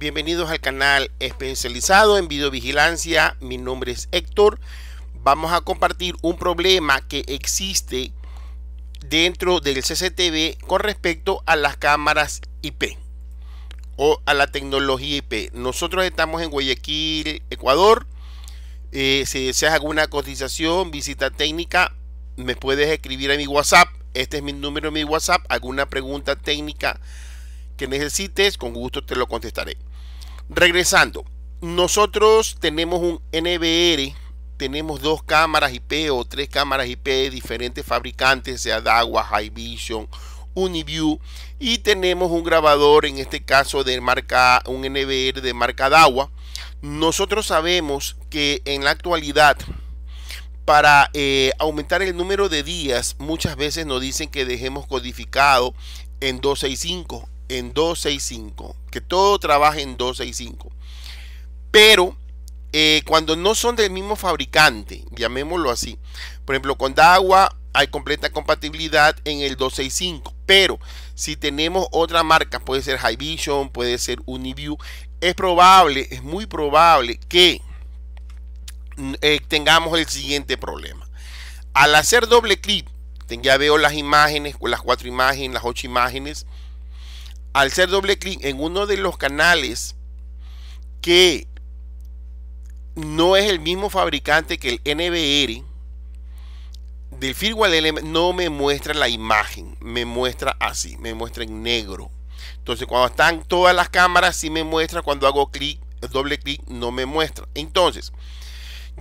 Bienvenidos al canal especializado en videovigilancia. Mi nombre es Héctor. Vamos a compartir un problema que existe dentro del CCTV con respecto a las cámaras IP o a la tecnología IP. Nosotros estamos en Guayaquil, Ecuador. Eh, si deseas alguna cotización, visita técnica, me puedes escribir a mi WhatsApp. Este es mi número, mi WhatsApp. Alguna pregunta técnica que necesites, con gusto te lo contestaré. Regresando, nosotros tenemos un NBR, tenemos dos cámaras IP o tres cámaras IP de diferentes fabricantes, sea Dagua, High Vision, Uniview, y tenemos un grabador, en este caso de marca, un NBR de marca DAWA. Nosotros sabemos que en la actualidad para eh, aumentar el número de días, muchas veces nos dicen que dejemos codificado en 265 en 265, que todo trabaje en 265. Pero eh, cuando no son del mismo fabricante, llamémoslo así, por ejemplo, con Dagua hay completa compatibilidad en el 265, pero si tenemos otra marca, puede ser High Vision, puede ser Uniview, es probable, es muy probable que mm, eh, tengamos el siguiente problema. Al hacer doble clic, ya veo las imágenes, las cuatro imágenes, las ocho imágenes, al hacer doble clic en uno de los canales que no es el mismo fabricante que el NBR del firmware no me muestra la imagen, me muestra así, me muestra en negro. Entonces cuando están todas las cámaras si me muestra, cuando hago clic, doble clic no me muestra. Entonces,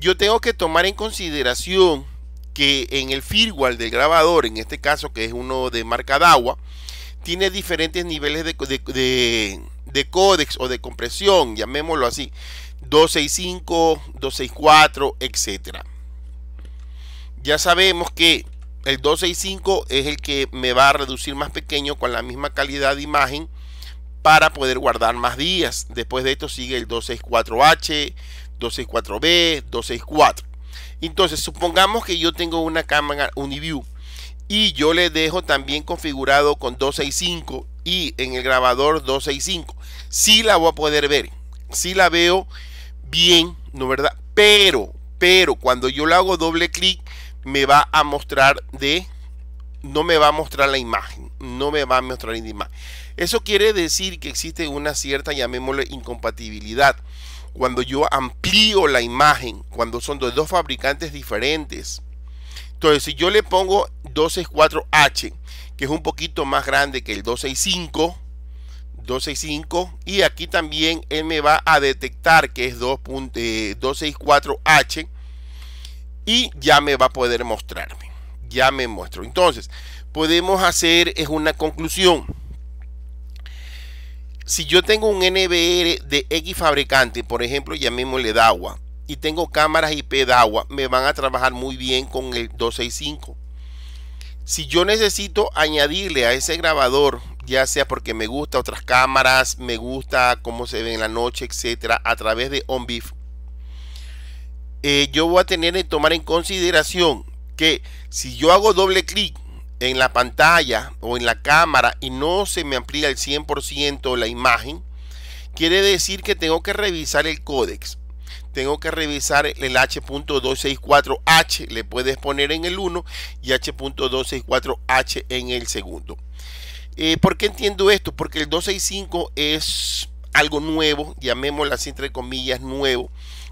yo tengo que tomar en consideración que en el firmware del grabador, en este caso que es uno de marca DAWA, tiene diferentes niveles de, de, códex o de compresión, llamémoslo así, 265, 264, etc. Ya sabemos que el 265 es el que me va a reducir más pequeño con la misma calidad de imagen para poder guardar más días. Después de esto sigue el 264H, 264B, 264. Entonces, supongamos que yo tengo una cámara Uniview y yo le dejo también configurado con 265 y en el grabador 265. Sí la voy a poder ver. Sí la veo bien, ¿no verdad? Pero, pero cuando yo le hago doble clic me va a mostrar de no me va a mostrar la imagen, no me va a mostrar la imagen. Eso quiere decir que existe una cierta, llamémosle, incompatibilidad. Cuando yo amplío la imagen, cuando son de dos fabricantes diferentes, entonces, si yo le pongo 264H, que es un poquito más grande que el 265, 265, y aquí también él me va a detectar que es 264H, eh, y ya me va a poder mostrarme. Ya me muestro. Entonces, podemos hacer es una conclusión. Si yo tengo un NBR de X fabricante, por ejemplo, llamémosle agua y tengo cámaras IP de agua, me van a trabajar muy bien con el 265. Si yo necesito añadirle a ese grabador, ya sea porque me gusta otras cámaras, me gusta cómo se ve en la noche, etcétera, a través de OnBeef, eh, yo voy a tener que tomar en consideración que si yo hago doble clic en la pantalla o en la cámara y no se me amplía el 100% la imagen, quiere decir que tengo que revisar el códex tengo que revisar el H.264H, le puedes poner en el 1 y H.264H en el segundo. Eh, ¿Por qué entiendo esto? Porque el 265 es algo nuevo, llamémoslo así entre comillas nuevo,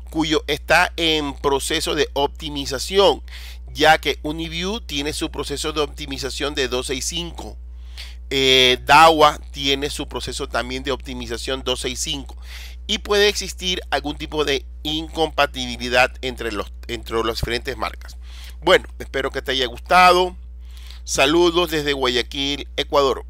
cuyo está en proceso de optimización, ya que UniView tiene su proceso de optimización de 265. Eh, DAWA tiene su proceso también de optimización 265 y puede existir algún tipo de incompatibilidad entre los, entre las diferentes marcas. Bueno, espero que te haya gustado. Saludos desde Guayaquil, Ecuador.